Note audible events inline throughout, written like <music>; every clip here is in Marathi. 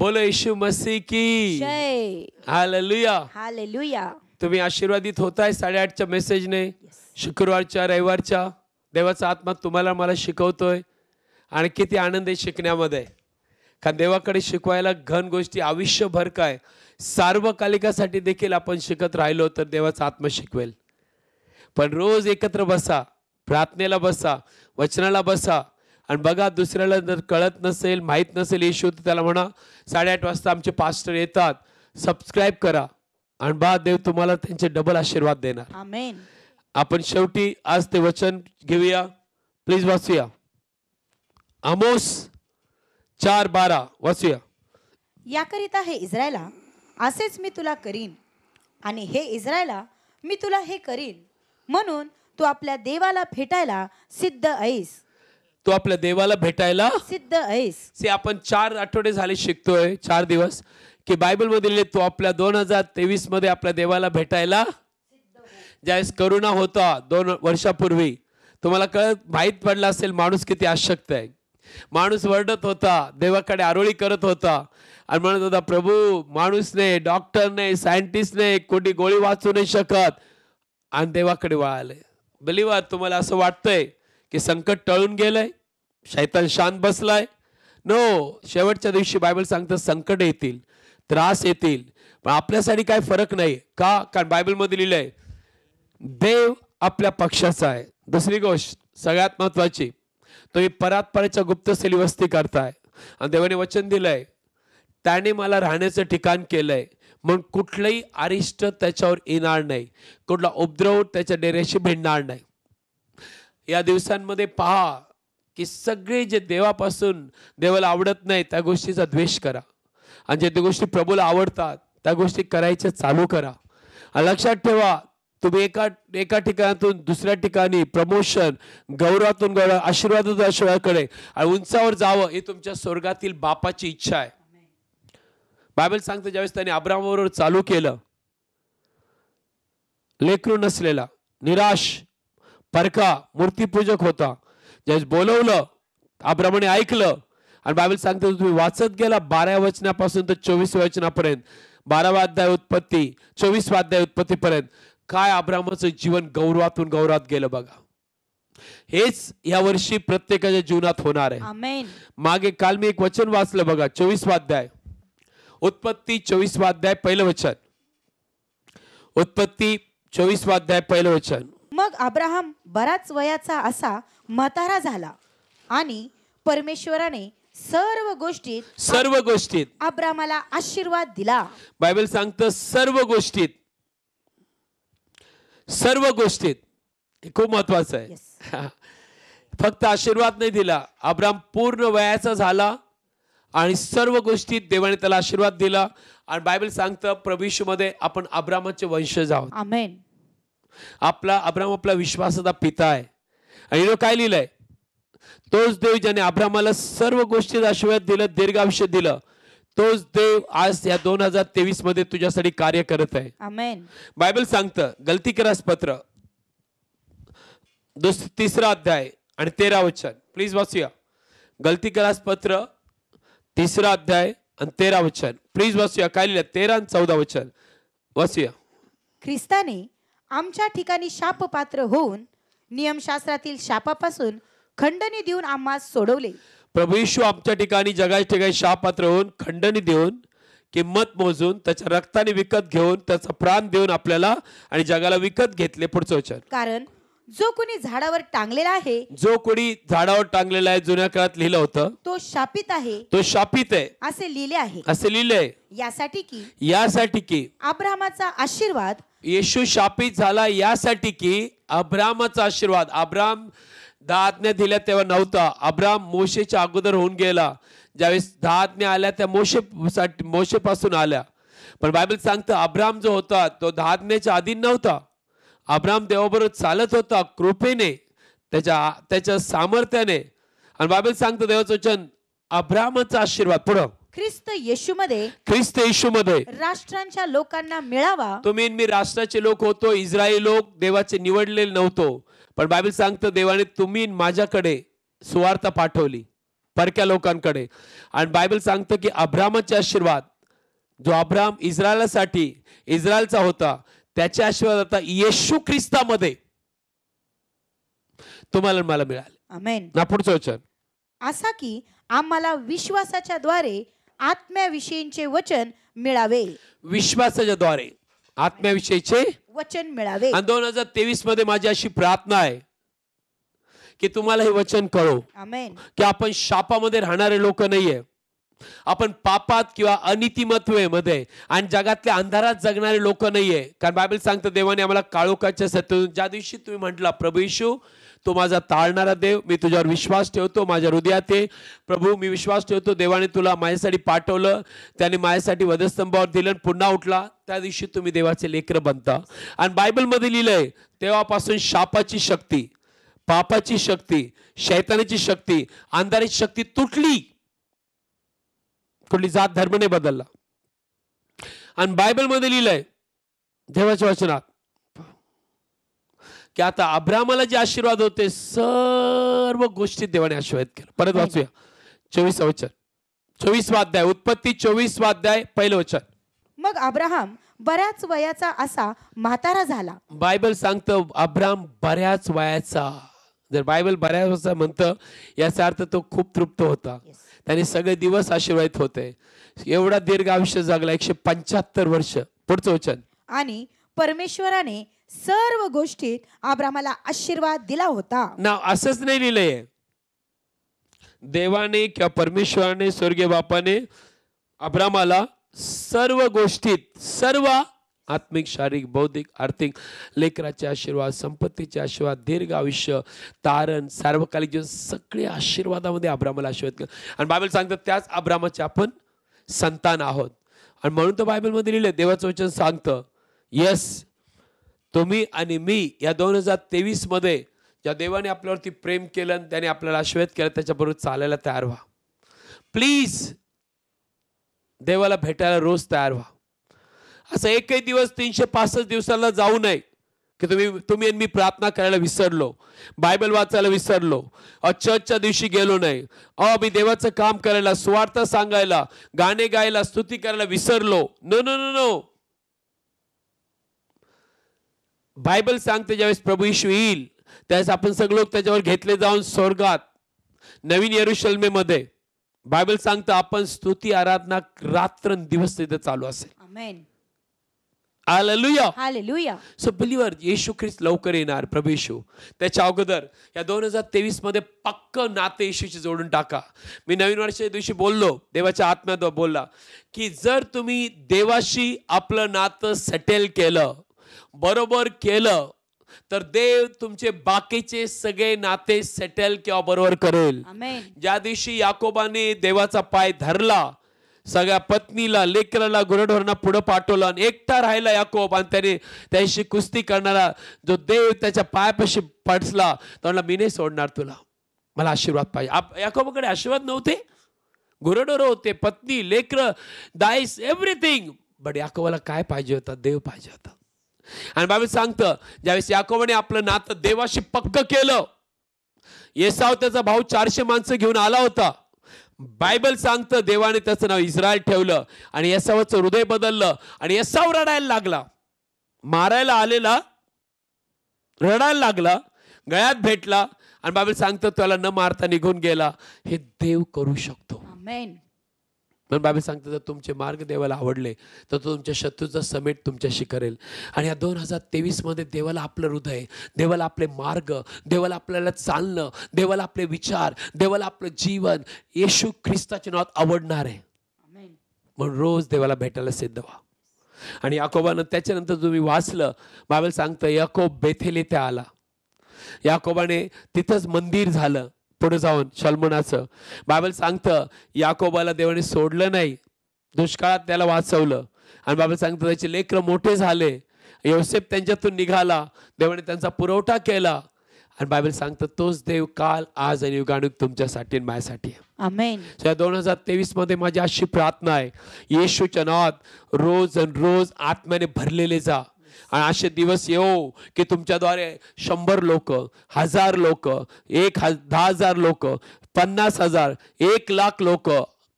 बोलो येशू मसी की हालेलुया हालेलुया तुम्ही आशीर्वादित होताय साडेआठच्या मेसेजने शुक्रवारच्या रविवारच्या देवाचा आत्मा तुम्हाला मला शिकवतोय आणि किती आनंद आहे शिकण्यामध्ये कारण देवाकडे शिकवायला घन गोष्टी आयुष्यभर काय सार्वकालिकासाठी देखील आपण शिकत राहिलो तर देवाचा आत्मा शिकवेल पण रोज एकत्र बसा प्रार्थनेला बसा वचनाला बसा आणि बघा दुसऱ्याला जर कळत नसेल माहीत नसेल इश्यू तर त्याला म्हणा साडेआठ वाजता आमचे पास्टर येतात सबस्क्राईब करा आणि बा देव तुम्हाला त्यांचे डबल आशीर्वाद देणार आपण शेवटी आज ते वचन घेऊया प्लीज वाचूया आमोस चार बारा वाचूया याकरिता हे इस्रायला असेच मी तुला करीन आणि हे इस्रायला मी तुला हे करीन म्हणून तू आपल्या देवाला भेटायला सिद्ध ऐस तू आपल्या देवाला भेटायला सिद्ध आहेस आपण चार आठवडे झाले शिकतोय चार दिवस की बायबल मध्ये तू आपल्या दोन हजार तेवीस मध्ये आपल्या देवाला भेटायला ज्यावेळेस करुणा होता दोन वर्षापूर्वी तुम्हाला कळत माहीत पडला असेल माणूस किती आशक्त आहे माणूस वरडत होता देवाकडे आरोळी करत होता आणि म्हणत होता प्रभू माणूस नाही डॉक्टर नाही सायंटिस्ट नाही कोणी गोळी वाचू नाही शकत आणि देवाकडे वळाले बलिवार तुम्हाला असं वाटतंय की संकट टळून गेलंय शैतान शांत बसलाय नो शेवटच्या दिवशी बायबल सांगतं संकट येतील त्रास येतील पण आपल्यासाठी काय फरक नाही का कारण बायबलमध्ये लिहिलंय देव आपल्या पक्षाचा आहे दुसरी गोष्ट सगळ्यात महत्वाची तुम्ही परातपराच्या गुप्त शैली वस्ती करताय आणि देवाने वचन दिलंय त्याने मला राहण्याचं ठिकाण केलंय म्हणून कुठलंही आरिष्ट त्याच्यावर येणार नाही कुठला उपद्रव त्याच्या डेऱ्याशी भिडणार नाही या दिवसांमध्ये पहा की सगळे जे देवापासून देवाला आवडत नाही त्या गोष्टीचा द्वेष करा आणि जे त्या गोष्टी प्रभूला आवडतात त्या गोष्टी करायच्या चालू करा लक्षात ठेवा तुम्ही एका एका ठिकाणातून दुसऱ्या ठिकाणी प्रमोशन गौरवातून गौरव आशीर्वादातून आशीर्वादकडे आणि उंचावर जावं ही तुमच्या स्वर्गातील बापाची इच्छा आहे बायबल सांगतो ज्यावेळेस त्यांनी अब्रामावर चालू केलं लेकरू नसलेला निराश परका मूर्तीपूजक होता ज्यावेळेस बोलवलं आब्रामाने ऐकलं आणि बायबल सांगते तुम्ही वाचत गेला बारा वचनापासून तर चोवीस वचनापर्यंत बारावा अध्याय उत्पत्ती चोवीस वाध्याय पर्यंत काय आब्रामाचं जीवन गौरवातून गौरवात गेलं बघा हेच या वर्षी प्रत्येकाच्या जीवनात होणार आहे मागे काल मी एक वचन वाचलं बघा चोवीस वाध्याय उत्पत्ती चोवीस वाध्याय पहिलं वचन उत्पत्ती चोवीस वाध्याय पहिलं वचन मग अब्राहम बराच वयाचा असा म्हातारा झाला आणि परमेश्वराने सर्व गोष्टीत सर्व गोष्टीत अब्रामाला आशीर्वाद दिला बायबल सांगतं सर्व गोष्टीत सर्व गोष्टीत हे खूप महत्वाचं आहे <laughs> फक्त आशीर्वाद नाही दिला अब्राम पूर्ण वयाचा झाला आणि सर्व गोष्टीत देवाने त्याला आशीर्वाद दिला आणि बायबल सांगतं प्रविशमध्ये आपण अब्रामाचे वंशज आहोत आमेन आपला अब्राम आपला विश्वासाचा पिता आहे आणि तो काय लिहिलंय तोच देव ज्याने अब्रामाला सर्व गोष्टीचा आशीर्वाद दिलं दीर्घायुष्य दिलं तोच देव आज या दोन हजार तेवीस मध्ये तुझ्यासाठी कार्य करत आहे बायबल सांगतं गलती करास पत्र तिसरा अध्याय आणि तेरा वचन प्लीज वाचूया गलती करास पत्र तिसरा अध्याय आणि तेरा वचन प्लीज वाचूया काय लिहिलं तेरा आणि चौदा वचन वाचूया ख्रिस्ताने आमच्या ठिकाणी शापपात्र होऊन नियमशास्त्रातील शापापासून खंडणी देऊन आम्हा सोडवले प्रभू येशू आमच्या ठिकाणी जगाच्या ठिकाणी शापात्र होऊन खंडणी देऊन किंमत मोजून त्याच्या रक्ताने विकत घेऊन त्याचा प्राण देऊन आपल्याला आणि जगाला विकत घेतले पुढचं कारण जो कोणी झाडावर टांगलेला आहे जो कोणी झाडावर टांगलेला आहे जुन्या काळात लिहिलं होतं तो शापित आहे तो शापित आहे असे लिहिले आहे असे लिहिले यासाठी की यासाठी की अब्रामाचा आशीर्वाद येशू शापित झाला यासाठी की अब्रामाचा आशीर्वाद अब्राम दहा आज्ञा दिल्या तेव्हा नव्हता अब्राम मोशेच्या अगोदर होऊन गेला ज्यावेळेस दहा आज्ञा आल्या त्या मोशेसाठी मोशेपासून आल्या पण बायबल सांगतं अब्राम जो होता तो दहा आज्ञेच्या आधी नव्हता अब्राम देवाबरोबर चालत होता कृपेने त्याच्या त्याच्या सामर्थ्याने आणि बाबेल सांगतो देवाचं वचन अब्रामचा आशीर्वाद पुढं ख्रिस्त येशू मध्ये ख्रिस्त येशू मध्ये राष्ट्रांच्या लोकांना मिळावा तुम्ही मी राष्ट्राचे लोक होतो इस्रायल लोक देवाचे निवडलेले नव्हतो पण बायबल सांगतो देवाने तुम्ही माझ्याकडे सुवार्थ पाठवली परक्या लोकांकडे आणि बायबल सांगतं की अब्रामाचे आशीर्वाद जो अब्राम इस्रायलासाठी इस्रायलचा होता त्याच्या आता येशू ख्रिस्तामध्ये तुम्हाला मला मिळाले ना पुढचा असा की आम्हाला विश्वासाच्या द्वारे आत्म्याविषयीचे वचन मिळावे विश्वासाच्या द्वारे आत्म्याविषयीचे वचन मिळावे आणि दोन हजार तेवीस मध्ये माझी अशी प्रार्थना आहे की तुम्हाला हे वचन कळो की आपण शापामध्ये राहणारे लोक नाहीये आपण पापात किंवा मध्ये आणि जगातल्या अंधारात जगणारे लोक नाहीये कारण बायबल सांगतं देवाने आम्हाला काळोखाच्या सत्तेतून ज्या दिवशी तुम्ही म्हटला प्रभू येशू तो माझा ताळणारा देव मी तुझ्यावर विश्वास ठेवतो माझ्या हृदयात ये प्रभू मी विश्वास ठेवतो देवाने तुला माझ्यासाठी पाठवलं त्याने माझ्यासाठी वधस्तंभावर दिलं पुन्हा उठला त्या दिवशी तुम्ही देवाचे लेकर बनता आणि बायबलमध्ये लिहिलंय तेव्हापासून शापाची शक्ती पापाची शक्ती शैतानाची शक्ती अंधाराची शक्ती तुटली कुठली जात धर्म नाही बदलला आणि बायबलमध्ये लिहिलंय देवाच्या वचनात की आता अब्रामाला जे आशीर्वाद होते सर्व गोष्टी देवाने आशीर्वाद केला परत वाचूया चोवीस वचन चोवीस वाध्याय उत्पत्ती चोवीस वाध्याय पहिलं वचन मग अब्राहम बऱ्याच वयाचा असा म्हातारा झाला बायबल सांगतं अब्राम बऱ्याच वयाचा जर बायबल बऱ्याच वयाचा म्हणतं याचा अर्थ तो खूप तृप्त होता yes. त्याने सगळे दिवस आशीर्वादित होते एवढा दीर्घ आयुष्य जगला एकशे पंच्याहत्तर वर्ष पुढचं वचन आणि परमेश्वराने सर्व गोष्टीत आब्रामाला आशीर्वाद दिला होता ना असंच नाही लिहिलंय देवाने किंवा परमेश्वराने स्वर्गीय बापाने अब्रामाला सर्व गोष्टीत सर्व आत्मिक शारीरिक बौद्धिक आर्थिक लेकराचे आशीर्वाद संपत्तीचे आशीर्वाद दीर्घ आयुष्य तारण सार्वकालिक जीवन सगळे आशीर्वादामध्ये अब्रामाला आशीर्वाद केलं आणि बायबल सांगतात त्याच आब्रामाचे आपण संतान आहोत आणि म्हणून तर बायबलमध्ये लिहिलं देवाचं वचन सांगतं यस तुम्ही आणि मी या दोन हजार तेवीसमध्ये ज्या देवाने आपल्यावरती प्रेम केलं आणि त्याने आपल्याला आशीर्वाद केला त्याच्याबरोबर चालायला तयार व्हा प्लीज देवाला भेटायला रोज तयार व्हा असं एकही दिवस तीनशे पासष्ट दिवसाला जाऊ नये की तुम्ही तुम्ही आणि मी प्रार्थना करायला विसरलो बायबल वाचायला विसरलो चर्चच्या दिवशी गेलो नाही अ मी देवाचं काम करायला स्वार्थ सांगायला गाणे गायला स्तुती करायला विसरलो no no no no Bible सांगते ज्यावेळेस प्रभू येईल त्यावेळेस आपण सगळं त्याच्यावर घेतले जाऊन स्वर्गात नवीन येरुशलमेमध्ये बायबल सांगतं आपण स्तुती आराधना रात्र दिवस तिथे चालू असेल हालेलुया सो बिलीवर येशू ख्रिस्त लवकर येणार प्रभू त्याच्या अगोदर या दोन हजार तेवीस मध्ये पक्क नाते येशूशी जोडून टाका मी नवीन वर्षाच्या दिवशी बोललो देवाच्या आत्म्यात बोलला की जर तुम्ही देवाशी आपलं नातं सेटल केलं बरोबर केलं तर देव तुमचे बाकीचे सगळे नाते सेटल किंवा बरोबर करेल ज्या दिवशी याकोबाने देवाचा पाय धरला सगळ्या पत्नीला लेकराला गुरढोरांना पुढं पाठवलं आणि एकटा राहिला याकोब आणि त्याने त्याशी कुस्ती करणारा जो देव त्याच्या पायापाशी पडसला त्याला मी नाही सोडणार तुला मला आशीर्वाद पाहिजे आप याकोबाकडे आशीर्वाद नव्हते गुरडोरं होते पत्नी लेकर दाईस एव्हरीथिंग बट याकोबाला काय पाहिजे होता देव पाहिजे होता आणि बाबी सांगतं ज्यावेळेस याकोबाने आपलं नातं देवाशी पक्क केलं येसाव त्याचा भाऊ चारशे माणसं घेऊन आला होता बायबल सांगतं देवाने त्याचं नाव इस्रायल ठेवलं आणि यसावाचं हृदय बदललं आणि यसाव रडायला लागला मारायला आलेला रडायला लागला गळ्यात भेटला आणि बाबा सांगतं त्याला न मारता निघून गेला हे देव करू शकतो म्हणून बाबी सांगते जर तुमचे मार्ग देवाला आवडले तर तो तुमच्या शत्रूचा समेट तुमच्याशी करेल आणि या दोन हजार तेवीसमध्ये देवाला आपलं हृदय देवाला आपले मार्ग देवाला आपल्याला चालणं देवाला आपले विचार देवाला आपलं जीवन येशू ख्रिस्ताच्या नावात आवडणार आहे म्हणून रोज देवाला भेटायला सिद्ध व्हा आणि याकोबानं त्याच्यानंतर तुम्ही वाचलं बाबेल सांगतं याकोब बेथेले त्या आला याकोबाने तिथंच मंदिर झालं पुढे जाऊन शलमनाचं बायबल सांगतं याकोबाला देवाने सोडलं नाही दुष्काळात त्याला वाचवलं आणि बायबल सांगतं त्याचे लेकर मोठे झाले योसेफ त्यांच्यातून निघाला देवाने त्यांचा पुरवठा केला आणि बायबल सांगतं तोच देव काल आज आणि युगाणूक तुमच्यासाठी आणि माझ्यासाठी दोन हजार तेवीस मध्ये माझी अशी प्रार्थना आहे येशूच्या नावात रोज आणि रोज आत्म्याने भरलेले जा आणि असे दिवस येऊ की तुमच्याद्वारे शंभर लोक हजार लोक एक हजार दहा हजार लोक पन्नास हजार एक लाख लोक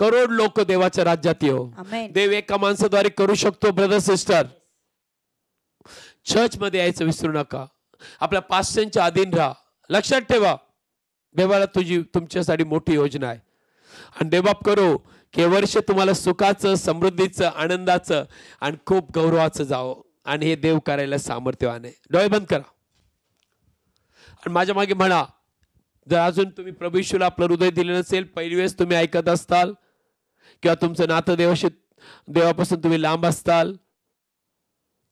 करोड लोक देवाच्या राज्यात येऊ देव एका माणसाद्वारे करू शकतो ब्रदर सिस्टर चर्च मध्ये यायचं विसरू नका आपल्या पाचशेच्या अधीन राहा लक्षात ठेवा देवाला तुझी तुमच्यासाठी मोठी योजना आहे आणि देवाप करू के वर्ष तुम्हाला सुखाचं समृद्धीचं आनंदाचं आणि खूप गौरवाचं जावं आणि हे देव करायला सामर्थ्यवान आहे डोळे बंद करा आणि माझ्या मागे म्हणा जर अजून तुम्ही प्रभूशूला आपलं हृदय दिले नसेल पहिली वेळेस तुम्ही ऐकत असताल किंवा तुमचं नातं देवाशी देवापासून तुम्ही लांब असताल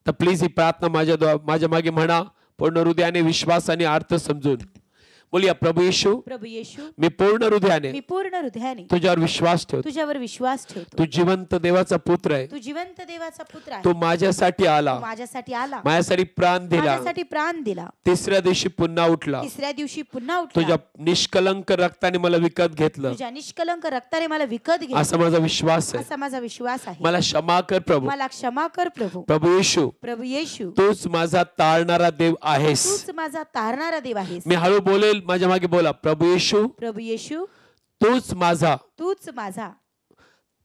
तर प्लीज ही प्रार्थना माझ्या माझ्या मागे म्हणा पूर्ण हृदयाने विश्वास आणि अर्थ समजून बोलिया प्रभु येशू प्रभु येशू मी पूर्ण हृदयाने मी पूर्ण हृदयाने तुझ्यावर विश्वास ठेवतो तुझ्यावर विश्वास ठेवतो तू जिवंत देवाचा पुत्र आहे तू जिवंत देवाचा पुत्र आहे तू माझ्यासाठी आला माझ्यासाठी आला माझ्यासाठी प्राण दिला माझ्यासाठी प्राण दिला तिसऱ्या दिवशी पुन्हा उठला तिसऱ्या दिवशी पुन्हा उठला तुझ्या निष्कलंक रक्ताने मला विकत घेतलं तुझ्या निष्कलंक रक्ताने मला विकत घेतलं असा माझा विश्वास आहे असा माझा विश्वास आहे मला क्षमा कर प्रभू मला क्षमा कर प्रभू प्रभू येशू प्रभू येशू तूच माझा तारणारा देव आहेस तूच माझा तारणारा देव आहेस मी हळू बोलेल माझ्या मागे बोला प्रभू येशू प्रभू येशू तूच माझा तूच माझा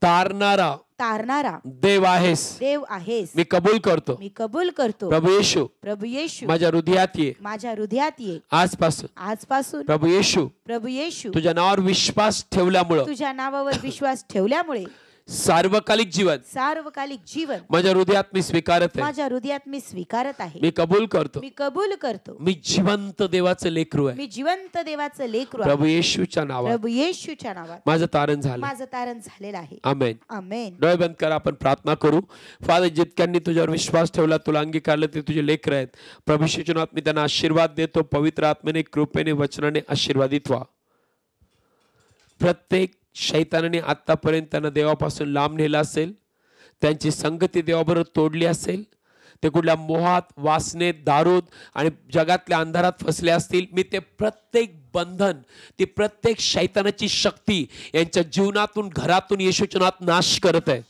तारणारा तारणारा देव आहेस देव आहेस मी कबूल करतो मी कबूल करतो प्रभू येशू प्रभू येशू माझ्या हृदयात ये माझ्या हृदयात ये आजपासून आजपासून प्रभू येशू प्रभू येशू तुझ्या नावावर विश्वास ठेवल्यामुळे तुझ्या नावावर विश्वास ठेवल्यामुळे सार्वकालिक जीवन सार्वकालिक जीवन माझ्या हृदयात मी स्वीकारत आहे माझ्या हृदयात मी स्वीकारत आहे मी कबूल करतो मी कबूल करतो मी जिवंत देवाचं लेकरू आहे मी जिवंत देवाचं लेकरू प्रभू येशूच्या नावा प्रभू येशूच्या नावात माझं तारण झालं माझं तारण झालेलं आहे आमेन आमेन डोळे बंद करा आपण प्रार्थना करू फादर जितक्यांनी तुझ्यावर विश्वास ठेवला तुला अंगीकारलं ते तुझे लेकर आहेत प्रभू येशूच्या मी त्यांना आशीर्वाद देतो पवित्र आत्मेने कृपेने वचनाने आशीर्वादित व्हा प्रत्येक शैतानाने आत्तापर्यंत त्यांना देवापासून लांब नेलं असेल त्यांची संगती देवाबरोबर तोडली असेल ते कुठल्या मोहात वासने, दारूद आणि जगातल्या अंधारात फसले असतील मी ते प्रत्येक बंधन ती प्रत्येक शैतानाची शक्ती यांच्या जीवनातून घरातून यशोचनात नाश करत आहे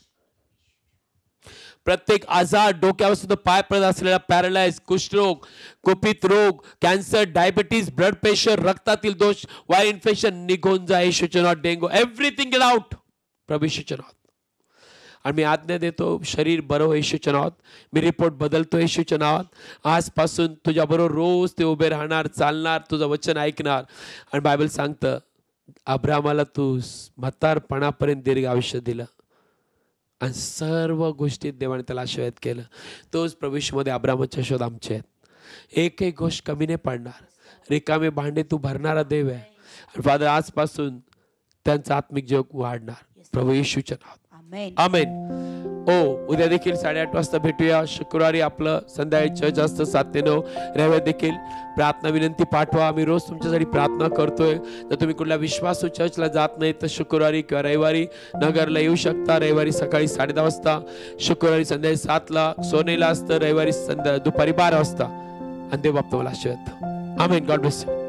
प्रत्येक आजार डोक्यावर सुद्धा पाय पडत असलेला पॅरालाइज कुष्ठरोग कुपित रोग कॅन्सर डायबिटीज ब्लड प्रेशर रक्तातील दोष वाय इन्फेक्शन निघून जा हे डेंगू एव्हरीथिंग इज आउट प्रभू नावात आणि मी आज्ञा देतो शरीर बरं हो येशूच्या नावात मी रिपोर्ट बदलतो येशूच्या नावात आजपासून तुझ्याबरोबर रोज ते उभे राहणार चालणार तुझं वचन ऐकणार आणि बायबल सांगतं अब्रामाला तू म्हातारपणापर्यंत दीर्घ आयुष्य दिलं आणि सर्व गोष्टीत देवाने त्याला आशीर्वाद केलं तोच प्रवेशमध्ये आब्रामाच्या शोध आमचे आहेत एक एक गोष्ट कमी नाही पाडणार रिकामे भांडे तू भरणारा देव आहे आणि फादर आजपासून त्यांचा आत्मिक जीव वाढणार प्रभू येशूच्या आमेन ओ हो, उद्या देखील साडेआठ वाजता भेटूया शुक्रवारी आपलं संध्याकाळी चर्च असतं सात ते नऊ रविवार देखील प्रार्थना विनंती पाठवा आम्ही रोज तुमच्यासाठी प्रार्थना करतोय जर तुम्ही कुठल्या विश्वासू चर्चला जात नाही तर शुक्रवारी किंवा रविवारी नगरला येऊ शकता रविवारी सकाळी साडे दहा वाजता शुक्रवारी संध्याकाळी सातला सोनेला असतं रविवारी संध्या दुपारी बारा वाजता आणि देव बाप तुम्हाला आशीर्वाद आमेन गॉड ब्लेस यू